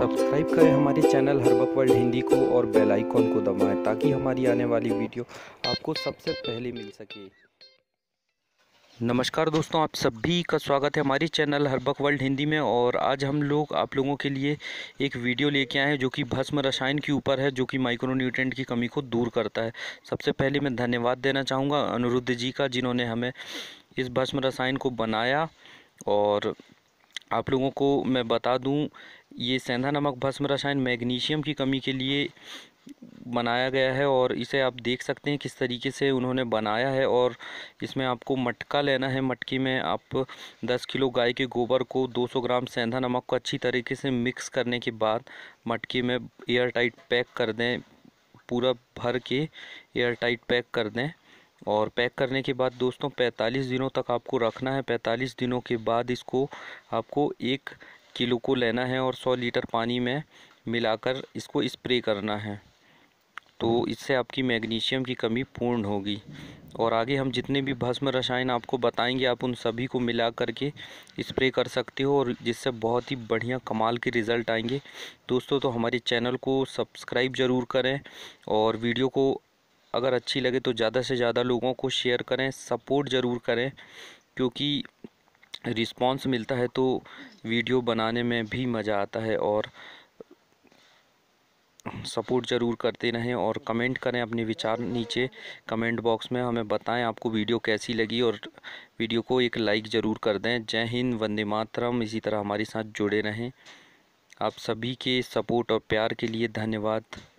subscribe करें हमारे channel हरबक world Hindi को और बेल आइकॉन को दबाएं ताकि हमारी आने वाली वीडियो आपको सबसे पहले मिल सके नमस्कार दोस्तों आप सभी का स्वागत है हमारे चैनल हरबक वर्ल्ड हिंदी में और आज हम लोग आप लोगों के लिए एक वीडियो लेके आए हैं जो कि भस्म रसायन के ऊपर है जो कि माइक्रोन्यूट्रेंट की कमी को दूर करता है सबसे पहले मैं धन्यवाद देना चाहूँगा अनिरुद्ध जी का जिन्होंने हमें इस भस्म रसायन को बनाया और आप लोगों को मैं बता दूं ये सेंधा नमक भस्म रसायन मैग्नीशियम की कमी के लिए बनाया गया है और इसे आप देख सकते हैं किस तरीके से उन्होंने बनाया है और इसमें आपको मटका लेना है मटकी में आप 10 किलो गाय के गोबर को 200 ग्राम सेंधा नमक को अच्छी तरीके से मिक्स करने के बाद मटकी में एयर टाइट पैक कर दें पूरा भर के एयर टाइट पैक कर दें और पैक करने के बाद दोस्तों 45 दिनों तक आपको रखना है 45 दिनों के बाद इसको आपको एक किलो को लेना है और सौ लीटर पानी में मिलाकर इसको स्प्रे करना है तो इससे आपकी मैग्नीशियम की कमी पूर्ण होगी और आगे हम जितने भी भस्म रसायन आपको बताएंगे आप उन सभी को मिला करके स्प्रे कर सकते हो और जिससे बहुत ही बढ़िया कमाल के रिज़ल्ट आएंगे दोस्तों तो हमारे चैनल को सब्सक्राइब ज़रूर करें और वीडियो को अगर अच्छी लगे तो ज़्यादा से ज़्यादा लोगों को शेयर करें सपोर्ट ज़रूर करें क्योंकि रिस्पॉन्स मिलता है तो वीडियो बनाने में भी मज़ा आता है और सपोर्ट ज़रूर करते रहें और कमेंट करें अपने विचार नीचे कमेंट बॉक्स में हमें बताएं आपको वीडियो कैसी लगी और वीडियो को एक लाइक ज़रूर कर दें जय हिंद वंदे मातरम इसी तरह हमारे साथ जुड़े रहें आप सभी के सपोर्ट और प्यार के लिए धन्यवाद